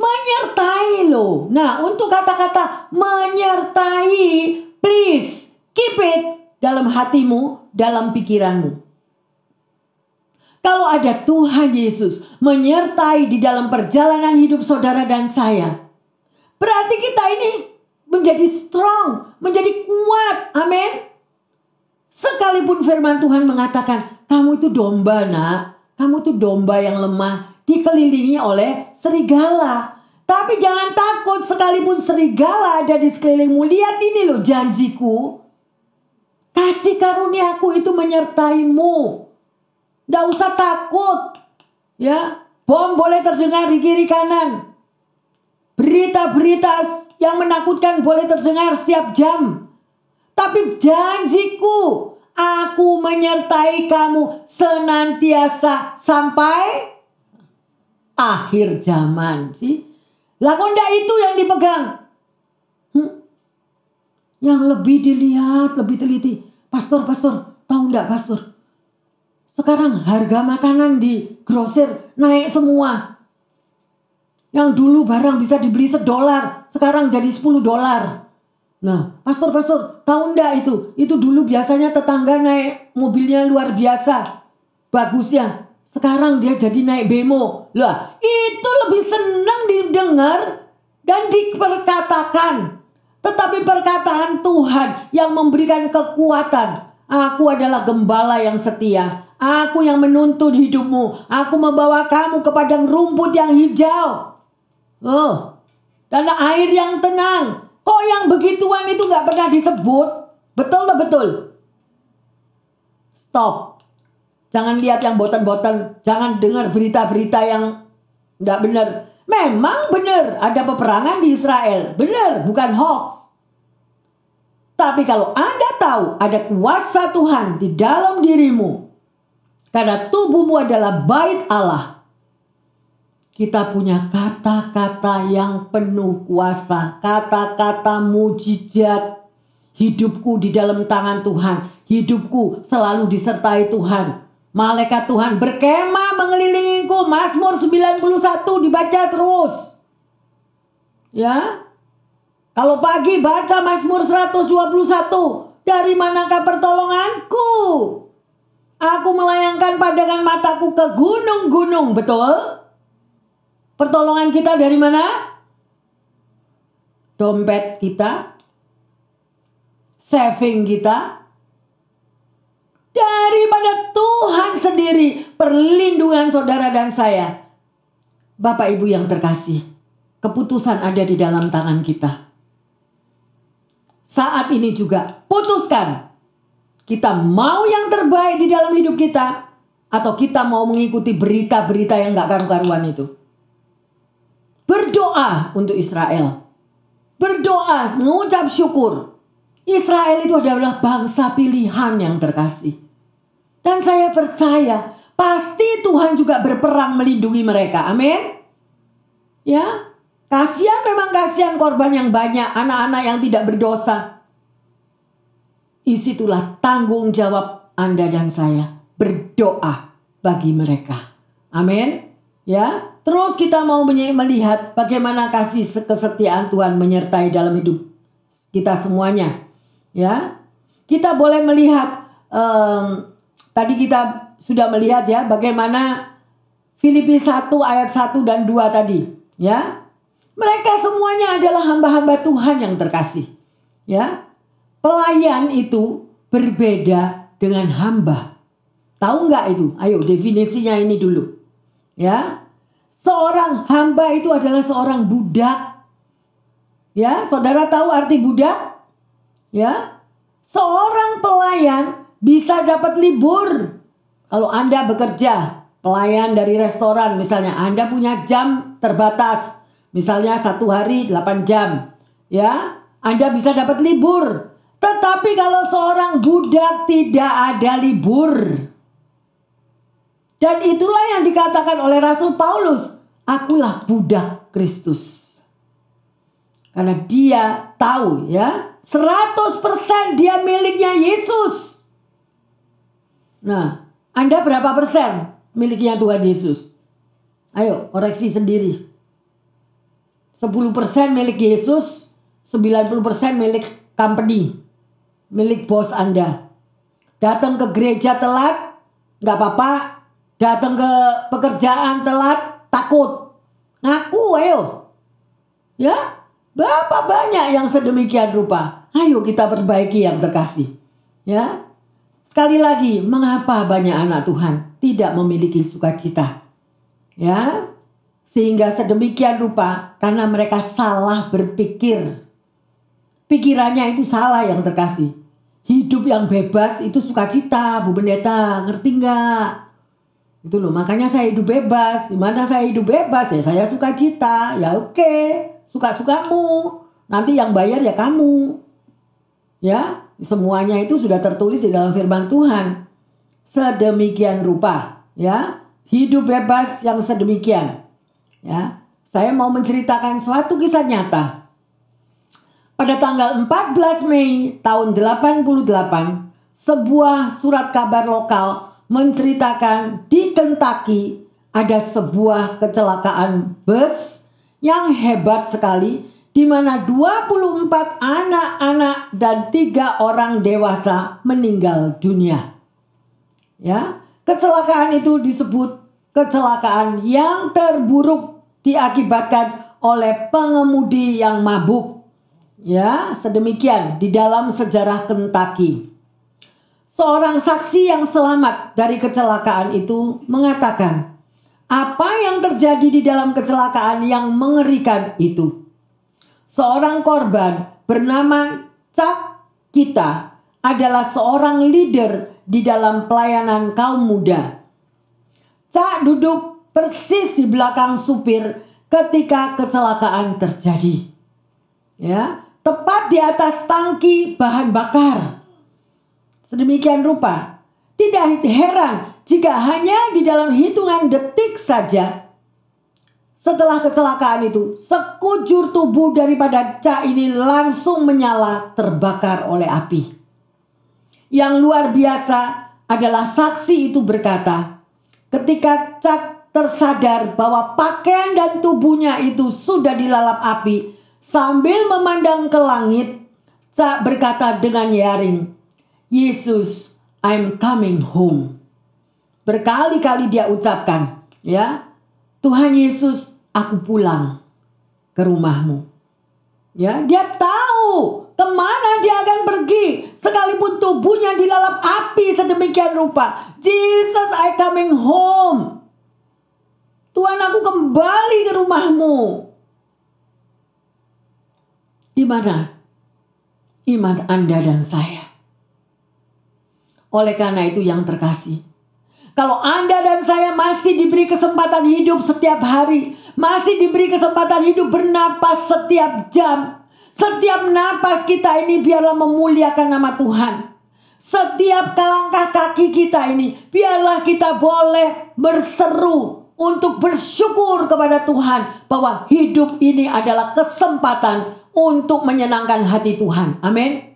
Menyertai lo. Nah untuk kata-kata menyertai please keep it dalam hatimu, dalam pikiranmu. Kalau ada Tuhan Yesus menyertai di dalam perjalanan hidup saudara dan saya, berarti kita ini menjadi strong, menjadi kuat. Amin. Sekalipun firman Tuhan mengatakan, "Kamu itu domba, Nak. Kamu itu domba yang lemah, dikelilingi oleh serigala." Tapi jangan takut sekalipun serigala ada di sekelilingmu. Lihat ini loh janjiku. Kasih karunia karuniaku itu menyertaimu. Tidak usah takut. Ya, bom boleh terdengar di kiri kanan. Berita-berita yang menakutkan boleh terdengar setiap jam. Tapi janjiku, aku menyertai kamu senantiasa sampai akhir zaman sih. Lah kondak itu yang dipegang. Hmm? Yang lebih dilihat, lebih teliti. Pastor, pastor, tahu enggak pastor? Sekarang harga makanan di grosir naik semua. Yang dulu barang bisa dibeli sedolar, sekarang jadi 10 dolar. Nah, pastor, pastor, tahu ndak itu? Itu dulu biasanya tetangga naik mobilnya luar biasa. Bagusnya, sekarang dia jadi naik bemo. Lah, itu lebih senang didengar dan diperkatakan. Tetapi perkataan Tuhan yang memberikan kekuatan Aku adalah gembala yang setia. Aku yang menuntun hidupmu. Aku membawa kamu ke padang rumput yang hijau. Oh, tanah air yang tenang. Kok yang begituan itu nggak pernah disebut? Betul lah betul. Stop. Jangan lihat yang botan-botan. Jangan dengar berita-berita yang nggak benar. Memang benar ada peperangan di Israel. Benar, bukan hoax. Tapi kalau Anda tahu ada kuasa Tuhan di dalam dirimu, karena tubuhmu adalah bait Allah, kita punya kata-kata yang penuh kuasa, kata-kata mujizat. Hidupku di dalam tangan Tuhan, hidupku selalu disertai Tuhan. Malaikat Tuhan berkema mengelilingiku. Mazmur 91 dibaca terus. Ya, kalau pagi baca Mazmur 121. Dari manakah pertolonganku? Aku melayangkan pandangan mataku ke gunung-gunung, betul? Pertolongan kita dari mana? Dompet kita, saving kita, daripada Tuhan sendiri, perlindungan saudara dan saya. Bapak Ibu yang terkasih, keputusan ada di dalam tangan kita. Saat ini juga putuskan kita mau yang terbaik di dalam hidup kita atau kita mau mengikuti berita-berita yang gak karu-karuan itu. Berdoa untuk Israel. Berdoa, mengucap syukur. Israel itu adalah bangsa pilihan yang terkasih. Dan saya percaya pasti Tuhan juga berperang melindungi mereka. Amin. Ya, Kasihan memang kasihan korban yang banyak, anak-anak yang tidak berdosa. Disitulah tanggung jawab Anda dan saya berdoa bagi mereka. Amin. Ya, terus kita mau melihat bagaimana kasih kesetiaan Tuhan menyertai dalam hidup kita semuanya. Ya, kita boleh melihat um, tadi kita sudah melihat ya bagaimana Filipi 1 ayat 1 dan 2 tadi, ya. Mereka semuanya adalah hamba-hamba Tuhan yang terkasih. Ya. Pelayan itu berbeda dengan hamba. Tahu nggak itu? Ayo definisinya ini dulu. Ya. Seorang hamba itu adalah seorang budak. Ya, saudara tahu arti budak? Ya. Seorang pelayan bisa dapat libur. Kalau Anda bekerja, pelayan dari restoran misalnya, Anda punya jam terbatas Misalnya satu hari 8 jam. Ya, Anda bisa dapat libur. Tetapi kalau seorang budak tidak ada libur. Dan itulah yang dikatakan oleh Rasul Paulus. Akulah budak Kristus. Karena dia tahu ya. 100% dia miliknya Yesus. Nah, Anda berapa persen miliknya Tuhan Yesus? Ayo, koreksi sendiri. 10% milik Yesus, 90% milik company, milik bos Anda. Datang ke gereja telat, nggak apa-apa. Datang ke pekerjaan telat, takut. Ngaku, ayo. Ya, berapa banyak yang sedemikian rupa. Ayo kita perbaiki yang terkasih. Ya, sekali lagi, mengapa banyak anak Tuhan tidak memiliki sukacita? Ya, sehingga sedemikian rupa karena mereka salah berpikir. Pikirannya itu salah yang terkasih. Hidup yang bebas itu sukacita, Bu Pendeta, ngerti nggak? Itu loh, makanya saya hidup bebas. Gimana saya hidup bebas? Ya saya sukacita, ya oke, suka-sukamu. Nanti yang bayar ya kamu. Ya, semuanya itu sudah tertulis di dalam firman Tuhan. Sedemikian rupa, ya. Hidup bebas yang sedemikian Ya, saya mau menceritakan suatu kisah nyata. Pada tanggal 14 Mei tahun 88, sebuah surat kabar lokal menceritakan di Kentucky ada sebuah kecelakaan bus yang hebat sekali di mana 24 anak-anak dan tiga orang dewasa meninggal dunia. Ya, kecelakaan itu disebut kecelakaan yang terburuk diakibatkan oleh pengemudi yang mabuk. Ya, sedemikian di dalam sejarah Kentucky. Seorang saksi yang selamat dari kecelakaan itu mengatakan, "Apa yang terjadi di dalam kecelakaan yang mengerikan itu?" Seorang korban bernama Cak Kita adalah seorang leader di dalam pelayanan kaum muda Cak duduk persis di belakang supir ketika kecelakaan terjadi. Ya, tepat di atas tangki bahan bakar. Sedemikian rupa, tidak heran jika hanya di dalam hitungan detik saja setelah kecelakaan itu, sekujur tubuh daripada Ca ini langsung menyala terbakar oleh api. Yang luar biasa adalah saksi itu berkata, Ketika Cak tersadar bahwa pakaian dan tubuhnya itu sudah dilalap api, sambil memandang ke langit, Cak berkata dengan nyaring, "Yesus, I'm coming home." Berkali-kali dia ucapkan, ya, "Tuhan Yesus, aku pulang ke rumahmu." Ya, dia tahu Kemana dia akan pergi sekalipun tubuhnya dilalap api sedemikian rupa. Jesus I coming home. Tuhan aku kembali ke rumahmu. Di mana iman Anda dan saya? Oleh karena itu yang terkasih, kalau Anda dan saya masih diberi kesempatan hidup setiap hari, masih diberi kesempatan hidup bernapas setiap jam, setiap napas kita ini biarlah memuliakan nama Tuhan. Setiap langkah kaki kita ini biarlah kita boleh berseru untuk bersyukur kepada Tuhan bahwa hidup ini adalah kesempatan untuk menyenangkan hati Tuhan. Amin.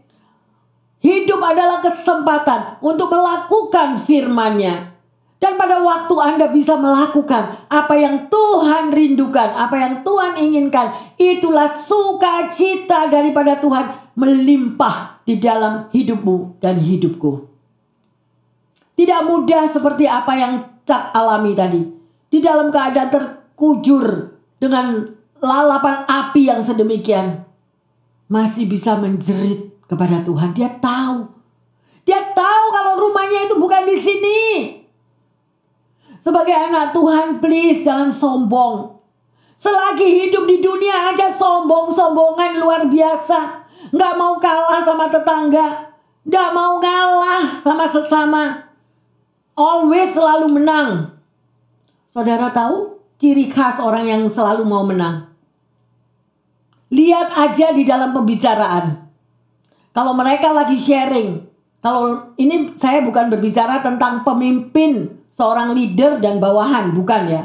Hidup adalah kesempatan untuk melakukan firman-Nya. Dan pada waktu Anda bisa melakukan apa yang Tuhan rindukan, apa yang Tuhan inginkan, itulah sukacita daripada Tuhan melimpah di dalam hidupmu dan hidupku. Tidak mudah seperti apa yang Cak alami tadi. Di dalam keadaan terkujur dengan lalapan api yang sedemikian. Masih bisa menjerit kepada Tuhan. Dia tahu. Dia tahu kalau rumahnya itu bukan di sini. Sebagai anak Tuhan please jangan sombong. Selagi hidup di dunia aja sombong-sombongan luar biasa. Gak mau kalah sama tetangga. gak mau ngalah sama sesama. Always selalu menang. Saudara tahu ciri khas orang yang selalu mau menang? Lihat aja di dalam pembicaraan. Kalau mereka lagi sharing, kalau ini saya bukan berbicara tentang pemimpin seorang leader dan bawahan, bukan ya.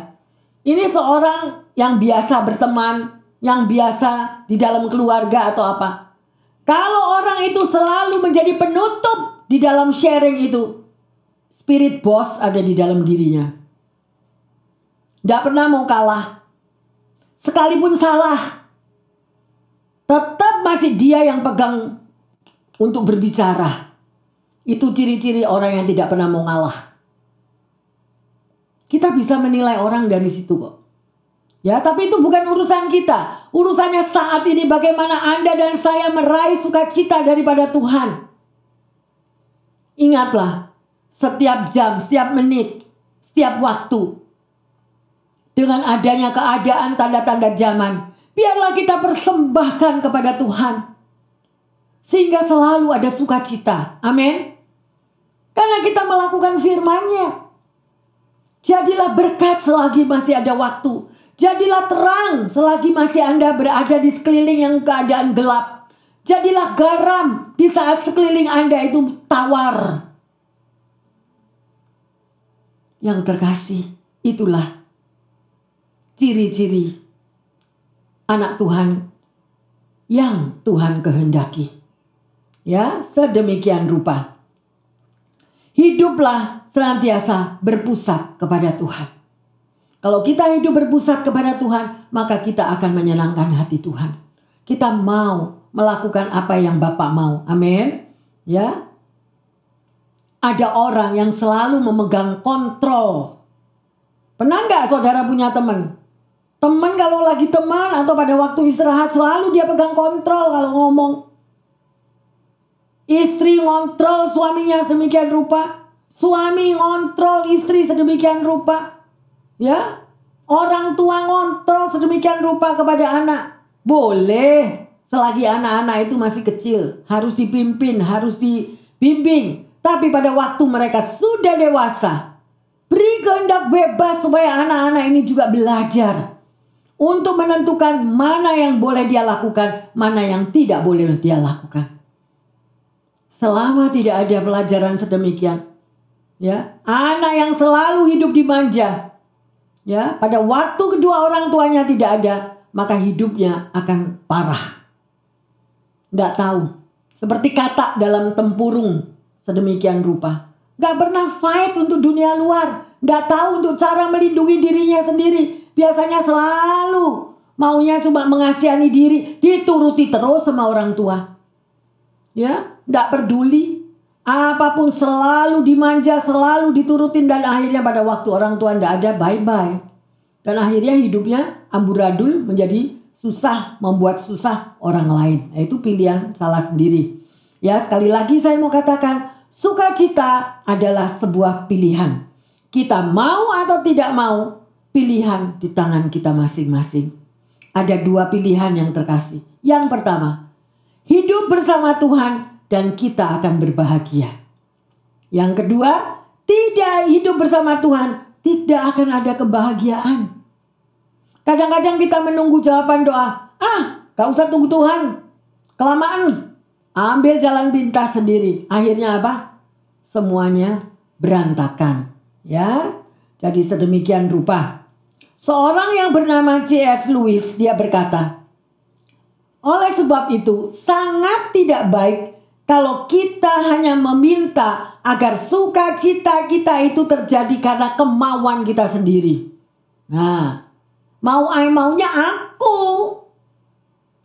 Ini seorang yang biasa berteman, yang biasa di dalam keluarga atau apa. Kalau orang itu selalu menjadi penutup di dalam sharing itu, spirit boss ada di dalam dirinya. Tidak pernah mau kalah. Sekalipun salah, tetap masih dia yang pegang untuk berbicara. Itu ciri-ciri orang yang tidak pernah mau ngalah. Kita bisa menilai orang dari situ kok. Ya, tapi itu bukan urusan kita. Urusannya saat ini bagaimana Anda dan saya meraih sukacita daripada Tuhan. Ingatlah, setiap jam, setiap menit, setiap waktu. Dengan adanya keadaan tanda-tanda zaman, biarlah kita persembahkan kepada Tuhan. Sehingga selalu ada sukacita. Amin. Karena kita melakukan firman-Nya. Jadilah berkat selagi masih ada waktu. Jadilah terang selagi masih Anda berada di sekeliling yang keadaan gelap. Jadilah garam di saat sekeliling Anda itu tawar. Yang terkasih, itulah ciri-ciri anak Tuhan yang Tuhan kehendaki. Ya, sedemikian rupa hiduplah senantiasa berpusat kepada Tuhan. Kalau kita hidup berpusat kepada Tuhan, maka kita akan menyenangkan hati Tuhan. Kita mau melakukan apa yang Bapak mau. Amin. Ya. Ada orang yang selalu memegang kontrol. Pernah nggak saudara punya teman? Teman kalau lagi teman atau pada waktu istirahat selalu dia pegang kontrol kalau ngomong. Istri ngontrol suaminya sedemikian rupa. Suami ngontrol istri sedemikian rupa. Ya. Orang tua ngontrol sedemikian rupa kepada anak. Boleh. Selagi anak-anak itu masih kecil. Harus dipimpin, harus dibimbing. Tapi pada waktu mereka sudah dewasa. Beri kehendak bebas supaya anak-anak ini juga belajar untuk menentukan mana yang boleh dia lakukan, mana yang tidak boleh dia lakukan. Selama tidak ada pelajaran sedemikian. Ya, anak yang selalu hidup dimanja. Ya, pada waktu kedua orang tuanya tidak ada, maka hidupnya akan parah. Nggak tahu. Seperti kata dalam tempurung sedemikian rupa. Nggak pernah fight untuk dunia luar. Nggak tahu untuk cara melindungi dirinya sendiri. Biasanya selalu maunya cuma mengasihani diri. Dituruti terus sama orang tua. Ya, tidak peduli. Apapun selalu dimanja, selalu diturutin dan akhirnya pada waktu orang tua tidak ada, bye-bye. Dan akhirnya hidupnya amburadul menjadi susah, membuat susah orang lain. Nah, itu pilihan salah sendiri. Ya sekali lagi saya mau katakan, sukacita adalah sebuah pilihan. Kita mau atau tidak mau, pilihan di tangan kita masing-masing. Ada dua pilihan yang terkasih. Yang pertama, hidup bersama Tuhan dan kita akan berbahagia. Yang kedua, tidak hidup bersama Tuhan, tidak akan ada kebahagiaan. Kadang-kadang kita menunggu jawaban doa. Ah, gak usah tunggu Tuhan. Kelamaan. Ambil jalan pintas sendiri. Akhirnya apa? Semuanya berantakan. Ya, jadi sedemikian rupa. Seorang yang bernama C.S. Lewis, dia berkata, oleh sebab itu, sangat tidak baik kalau kita hanya meminta agar sukacita kita itu terjadi karena kemauan kita sendiri. Nah, mau ai maunya aku.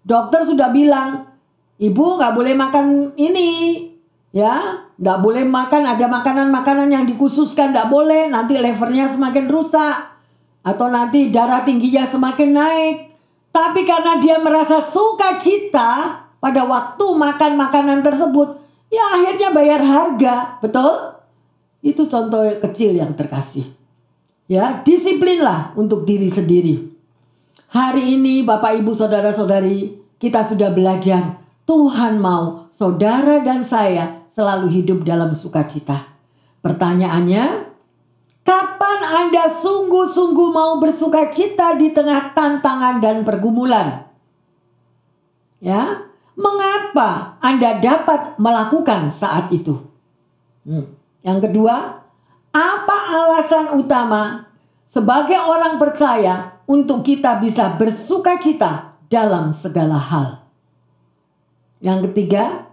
Dokter sudah bilang, ibu nggak boleh makan ini, ya, nggak boleh makan ada makanan-makanan yang dikhususkan, nggak boleh. Nanti levernya semakin rusak atau nanti darah tingginya semakin naik. Tapi karena dia merasa sukacita, pada waktu makan makanan tersebut ya akhirnya bayar harga, betul? Itu contoh kecil yang terkasih. Ya, disiplinlah untuk diri sendiri. Hari ini Bapak Ibu Saudara-saudari, kita sudah belajar Tuhan mau saudara dan saya selalu hidup dalam sukacita. Pertanyaannya, kapan Anda sungguh-sungguh mau bersukacita di tengah tantangan dan pergumulan? Ya, mengapa Anda dapat melakukan saat itu? Hmm. Yang kedua, apa alasan utama sebagai orang percaya untuk kita bisa bersuka cita dalam segala hal? Yang ketiga,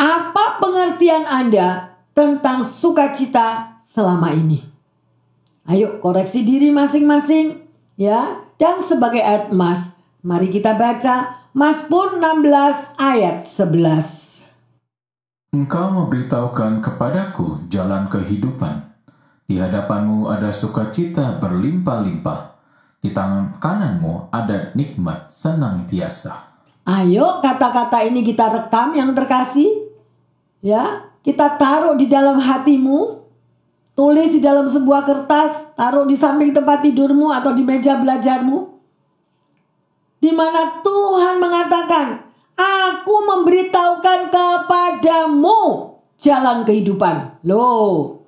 apa pengertian Anda tentang sukacita selama ini? Ayo koreksi diri masing-masing ya. Dan sebagai emas, mari kita baca Mazmur 16 ayat 11 Engkau memberitahukan kepadaku jalan kehidupan. Di hadapanmu ada sukacita berlimpah-limpah. Di tangan kananmu ada nikmat senang tiasa. Ayo kata-kata ini kita rekam yang terkasih. Ya, kita taruh di dalam hatimu. Tulis di dalam sebuah kertas, taruh di samping tempat tidurmu atau di meja belajarmu di mana Tuhan mengatakan, "Aku memberitahukan kepadamu jalan kehidupan." Loh.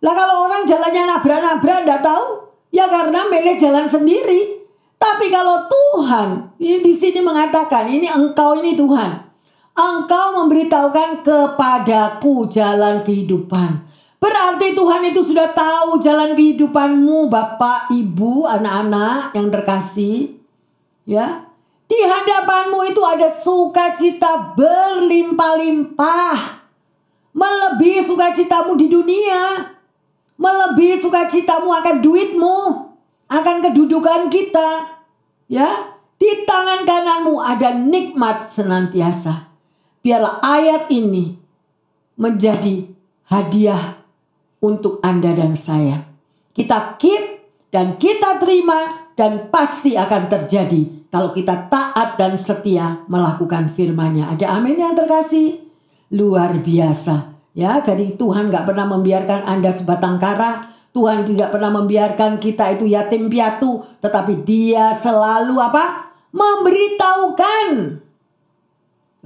Lah kalau orang jalannya nabrak-nabrak enggak tahu, ya karena milih jalan sendiri. Tapi kalau Tuhan ini di sini mengatakan, ini engkau ini Tuhan. Engkau memberitahukan kepadaku jalan kehidupan. Berarti Tuhan itu sudah tahu jalan kehidupanmu Bapak, Ibu, anak-anak yang terkasih. Ya. Di hadapanmu itu ada sukacita berlimpah-limpah. Melebihi sukacitamu di dunia. Melebihi sukacitamu akan duitmu. Akan kedudukan kita. Ya. Di tangan kananmu ada nikmat senantiasa. Biarlah ayat ini menjadi hadiah untuk Anda dan saya. Kita keep dan kita terima dan pasti akan terjadi kalau kita taat dan setia melakukan firman-Nya. Ada amin yang terkasih? Luar biasa. Ya, jadi Tuhan nggak pernah membiarkan Anda sebatang kara. Tuhan tidak pernah membiarkan kita itu yatim piatu, tetapi Dia selalu apa? Memberitahukan.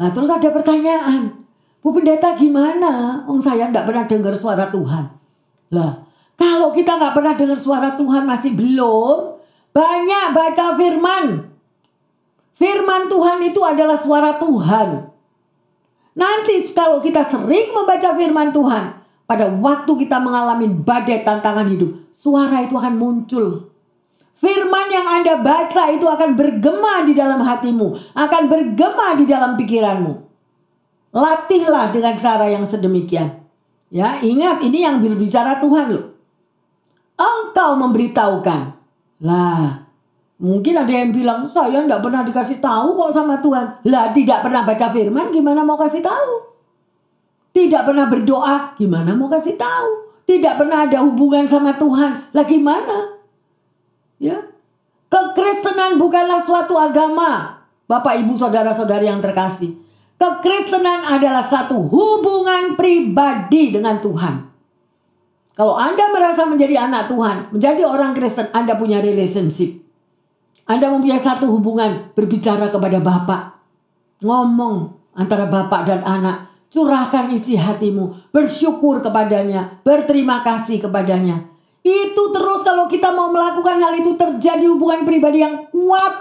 Nah, terus ada pertanyaan. Bu pendeta gimana? Om saya nggak pernah dengar suara Tuhan. Lah, kalau kita nggak pernah dengar suara Tuhan masih belum, banyak baca firman. Firman Tuhan itu adalah suara Tuhan. Nanti kalau kita sering membaca firman Tuhan, pada waktu kita mengalami badai tantangan hidup, suara itu akan muncul. Firman yang Anda baca itu akan bergema di dalam hatimu, akan bergema di dalam pikiranmu. Latihlah dengan cara yang sedemikian. Ya, ingat ini yang berbicara Tuhan loh. Engkau memberitahukan lah, mungkin ada yang bilang, saya tidak pernah dikasih tahu kok sama Tuhan. Lah, tidak pernah baca firman, gimana mau kasih tahu? Tidak pernah berdoa, gimana mau kasih tahu? Tidak pernah ada hubungan sama Tuhan, lah gimana? Ya, Kekristenan bukanlah suatu agama, Bapak, Ibu, Saudara-saudari yang terkasih. Kekristenan adalah satu hubungan pribadi dengan Tuhan. Kalau Anda merasa menjadi anak Tuhan, menjadi orang Kristen, Anda punya relationship. Anda mempunyai satu hubungan berbicara kepada Bapak. Ngomong antara Bapak dan anak. Curahkan isi hatimu. Bersyukur kepadanya. Berterima kasih kepadanya. Itu terus kalau kita mau melakukan hal itu terjadi hubungan pribadi yang kuat.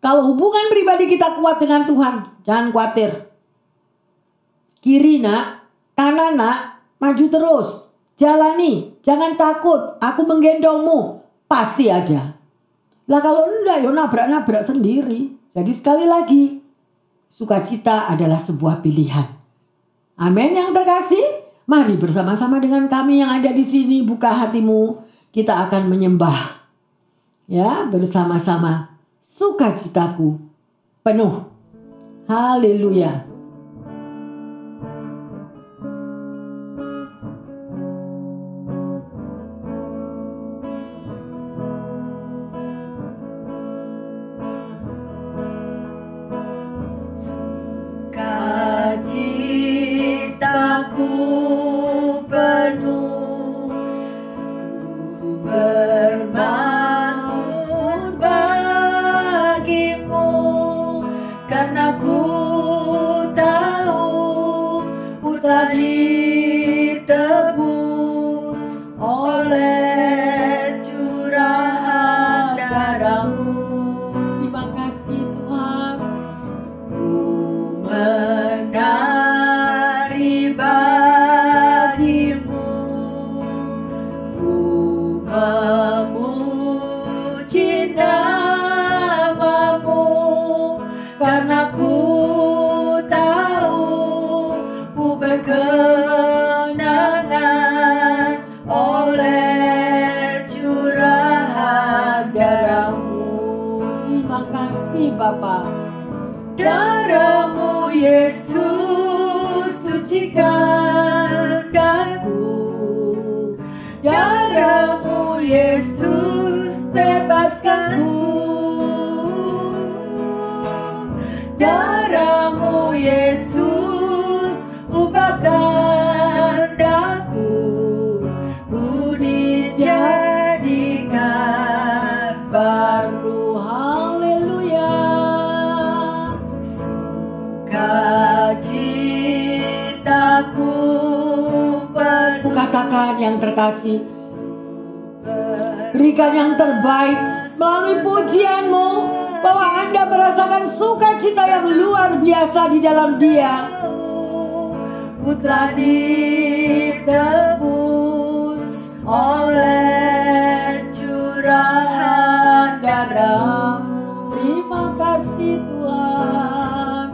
Kalau hubungan pribadi kita kuat dengan Tuhan, jangan khawatir. Kiri nak, kanan nak, Maju terus, jalani, jangan takut, aku menggendongmu, pasti ada. Lah kalau enggak ya nabrak-nabrak sendiri. Jadi sekali lagi, sukacita adalah sebuah pilihan. Amin yang terkasih. Mari bersama-sama dengan kami yang ada di sini buka hatimu. Kita akan menyembah. Ya, bersama-sama. Sukacitaku penuh. Haleluya. terima kasih Bapa. darahmu Yesus sucikan daku. darahmu Yesus tebaskanku. darahmu Yesus Tuhan yang terkasih. Berikan yang terbaik melalui pujianmu bahwa Anda merasakan sukacita yang luar biasa di dalam dia. Ku telah ditebus oleh curahan darah. Terima kasih Tuhan.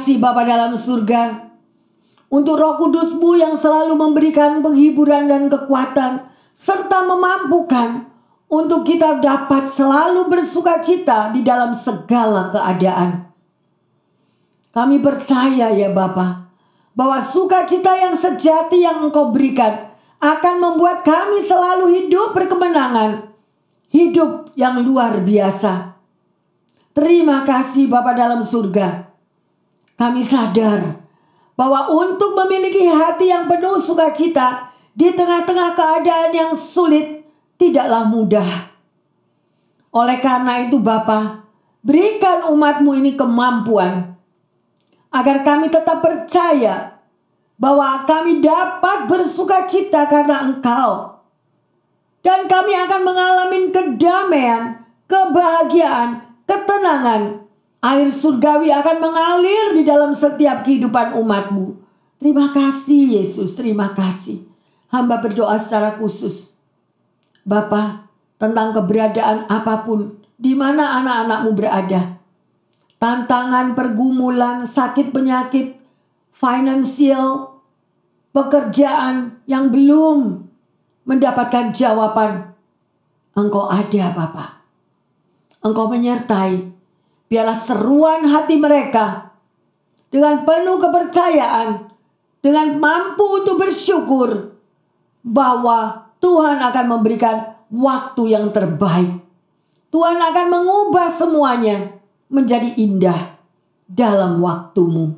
kasih Bapa dalam surga. Untuk roh kudusmu yang selalu memberikan penghiburan dan kekuatan. Serta memampukan untuk kita dapat selalu bersuka cita di dalam segala keadaan. Kami percaya ya Bapa bahwa sukacita yang sejati yang engkau berikan akan membuat kami selalu hidup berkemenangan. Hidup yang luar biasa. Terima kasih Bapak dalam surga. Kami sadar bahwa untuk memiliki hati yang penuh sukacita di tengah-tengah keadaan yang sulit tidaklah mudah. Oleh karena itu Bapa, berikan umatmu ini kemampuan agar kami tetap percaya bahwa kami dapat bersukacita karena Engkau. Dan kami akan mengalami kedamaian, kebahagiaan, ketenangan Air surgawi akan mengalir di dalam setiap kehidupan umatmu. Terima kasih Yesus, terima kasih. Hamba berdoa secara khusus. Bapa, tentang keberadaan apapun, di mana anak-anakmu berada. Tantangan, pergumulan, sakit, penyakit, finansial, pekerjaan yang belum mendapatkan jawaban. Engkau ada Bapak. Engkau menyertai Biarlah seruan hati mereka dengan penuh kepercayaan, dengan mampu untuk bersyukur bahwa Tuhan akan memberikan waktu yang terbaik. Tuhan akan mengubah semuanya menjadi indah dalam waktumu.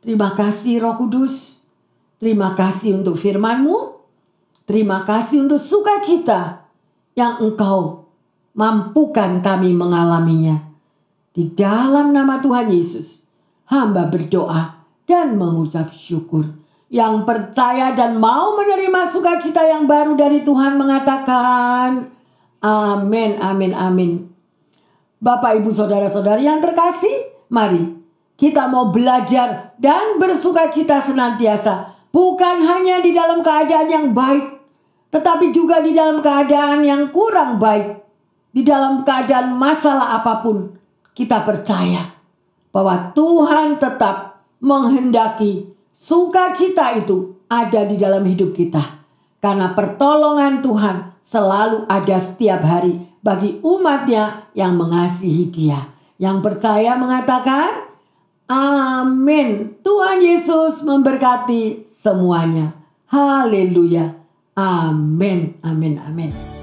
Terima kasih Roh Kudus. Terima kasih untuk Firmanmu, Terima kasih untuk sukacita yang Engkau mampukan kami mengalaminya. Di dalam nama Tuhan Yesus, hamba berdoa dan mengucap syukur. Yang percaya dan mau menerima sukacita yang baru dari Tuhan mengatakan, Amin, amin, amin. Bapak, Ibu, Saudara-saudari yang terkasih, mari kita mau belajar dan bersukacita senantiasa. Bukan hanya di dalam keadaan yang baik, tetapi juga di dalam keadaan yang kurang baik. Di dalam keadaan masalah apapun, kita percaya bahwa Tuhan tetap menghendaki sukacita itu ada di dalam hidup kita. Karena pertolongan Tuhan selalu ada setiap hari bagi umatnya yang mengasihi dia. Yang percaya mengatakan, Amin. Tuhan Yesus memberkati semuanya. Haleluya. Amin, amin, amin.